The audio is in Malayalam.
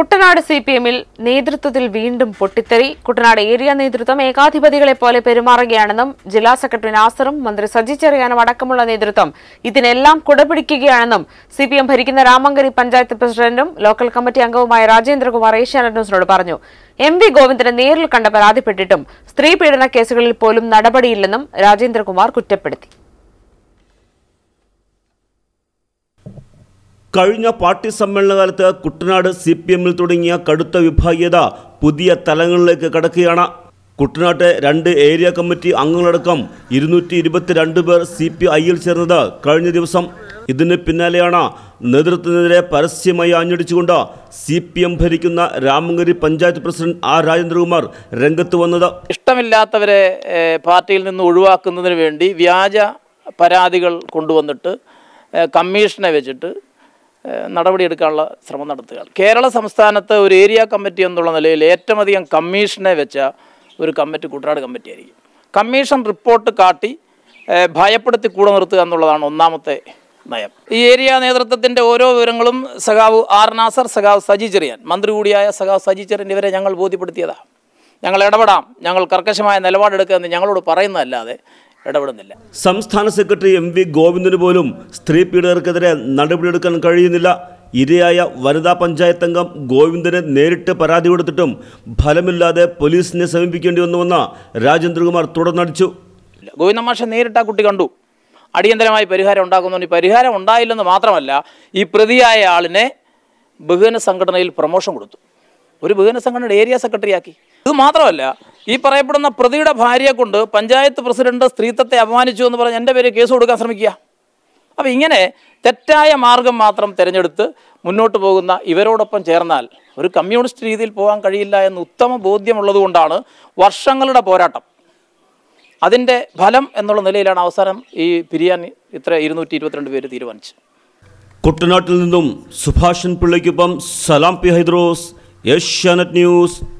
കുട്ടനാട് സി പി എമ്മിൽ നേതൃത്വത്തിൽ വീണ്ടും പൊട്ടിത്തെറി കുട്ടനാട് ഏരിയ നേതൃത്വം ഏകാധിപതികളെ പോലെ പെരുമാറുകയാണെന്നും ജില്ലാ സെക്രട്ടറി നാസറും മന്ത്രി സജി ചെറിയാനും അടക്കമുള്ള നേതൃത്വം ഇതിനെല്ലാം കുടപിടിക്കുകയാണെന്നും സി പി എം ഭരിക്കുന്ന രാമങ്കരി പഞ്ചായത്ത് പ്രസിഡന്റും ലോക്കൽ കമ്മിറ്റി അംഗവുമായ രാജേന്ദ്രകുമാർ ഏഷ്യാനെറ്റ് ന്യൂസിനോട് പറഞ്ഞു എം വി ഗോവിന്ദനെ നേരിൽ കണ്ട പരാതിപ്പെട്ടിട്ടും സ്ത്രീ പീഡന കേസുകളിൽ പോലും നടപടിയില്ലെന്നും രാജേന്ദ്രകുമാർ കുറ്റപ്പെടുത്തി കഴിഞ്ഞ പാർട്ടി സമ്മേളനകാലത്ത് കുട്ടനാട് സി പി എമ്മിൽ തുടങ്ങിയ കടുത്ത വിഭാഗീയത പുതിയ തലങ്ങളിലേക്ക് കടക്കുകയാണ് കുട്ടനാട്ടെ രണ്ട് ഏരിയ കമ്മിറ്റി അംഗങ്ങളടക്കം ഇരുന്നൂറ്റി ഇരുപത്തിരണ്ട് പേർ സി പി ഐയിൽ ചേർന്നത് കഴിഞ്ഞ ദിവസം ഇതിന് പിന്നാലെയാണ് നേതൃത്വത്തിനെതിരെ പരസ്യമായി ആഞ്ഞടിച്ചുകൊണ്ട് സി പി എം ഭരിക്കുന്ന രാമങ്കരി പഞ്ചായത്ത് പ്രസിഡന്റ് ആർ രാജേന്ദ്രകുമാർ രംഗത്ത് വന്നത് ഇഷ്ടമില്ലാത്തവരെ പാർട്ടിയിൽ നിന്ന് ഒഴിവാക്കുന്നതിന് വേണ്ടി വ്യാജ പരാതികൾ കൊണ്ടുവന്നിട്ട് കമ്മീഷനെ വെച്ചിട്ട് നടപടിയെടുക്കാനുള്ള ശ്രമം നടത്തുക കേരള സംസ്ഥാനത്ത് ഒരു ഏരിയ കമ്മിറ്റി എന്നുള്ള നിലയിൽ ഏറ്റവും അധികം കമ്മീഷനെ വെച്ച ഒരു കമ്മിറ്റി കുട്ടനാട് കമ്മിറ്റി ആയിരിക്കും കമ്മീഷൻ റിപ്പോർട്ട് കാട്ടി ഭയപ്പെടുത്തി കൂടെ നിർത്തുക എന്നുള്ളതാണ് ഒന്നാമത്തെ നയം ഈ ഏരിയ നേതൃത്വത്തിൻ്റെ ഓരോ വിവരങ്ങളും സഖാവ് ആർ നാസർ സഖാവ് സജി ചെറിയാൻ മന്ത്രി കൂടിയായ സഖാവ് സജി ചെറിയൻ ഇവരെ ഞങ്ങൾ ബോധ്യപ്പെടുത്തിയതാണ് ഞങ്ങൾ ഇടപെടാം ഞങ്ങൾ കർക്കശമായ നിലപാടെടുക്കുക എന്ന് ഞങ്ങളോട് പറയുന്നതല്ലാതെ ഇടപെടുന്നില്ല സംസ്ഥാന സെക്രട്ടറി എം വി ഗോവിന്ദന് പോലും സ്ത്രീ പീഡകർക്കെതിരെ നടപടിയെടുക്കാൻ കഴിയുന്നില്ല ഇരയായ വനിതാ പഞ്ചായത്ത് അംഗം ഗോവിന്ദനെ നേരിട്ട് പരാതി കൊടുത്തിട്ടും ഫലമില്ലാതെ പോലീസിനെ സമീപിക്കേണ്ടി വന്നുവെന്ന് രാജേന്ദ്രകുമാർ തുടർന്നടിച്ചു ഗോവിന്ദ മാഷ നേരിട്ട് ആ കുട്ടി കണ്ടു അടിയന്തരമായി പരിഹാരം ഉണ്ടാക്കുന്നു പരിഹാരം ഉണ്ടായില്ലെന്ന് മാത്രമല്ല ഈ പ്രതിയായ ആളിനെ ബഹുജന സംഘടനയിൽ പ്രമോഷൻ കൊടുത്തു ഒരു ബഹുജന സംഘടനയുടെ ഏരിയ സെക്രട്ടറിയാക്കി ഇത് മാത്രമല്ല ഈ പറയപ്പെടുന്ന പ്രതിയുടെ ഭാര്യയെ കൊണ്ട് പഞ്ചായത്ത് പ്രസിഡന്റ് സ്ത്രീത്വത്തെ അപമാനിച്ചു എന്ന് പറഞ്ഞ് എൻ്റെ പേര് കേസ് കൊടുക്കാൻ ശ്രമിക്കുക അപ്പോൾ ഇങ്ങനെ തെറ്റായ മാർഗം മാത്രം തിരഞ്ഞെടുത്ത് മുന്നോട്ട് പോകുന്ന ഇവരോടൊപ്പം ചേർന്നാൽ ഒരു കമ്മ്യൂണിസ്റ്റ് രീതിയിൽ പോകാൻ കഴിയില്ല എന്ന് ഉത്തമ കൊണ്ടാണ് വർഷങ്ങളുടെ പോരാട്ടം അതിൻ്റെ ഫലം എന്നുള്ള നിലയിലാണ് അവസാനം ഈ പിരിയാൻ ഇത്ര ഇരുന്നൂറ്റി ഇരുപത്തിരണ്ട് പേര് തീരുമാനിച്ചത് കുട്ടനാട്ടിൽ നിന്നും സുഭാഷൻ പിള്ളയ്ക്കൊപ്പം സലാം പി ഹൈദ്രോസ് ഏഷ്യാനെറ്റ് ന്യൂസ്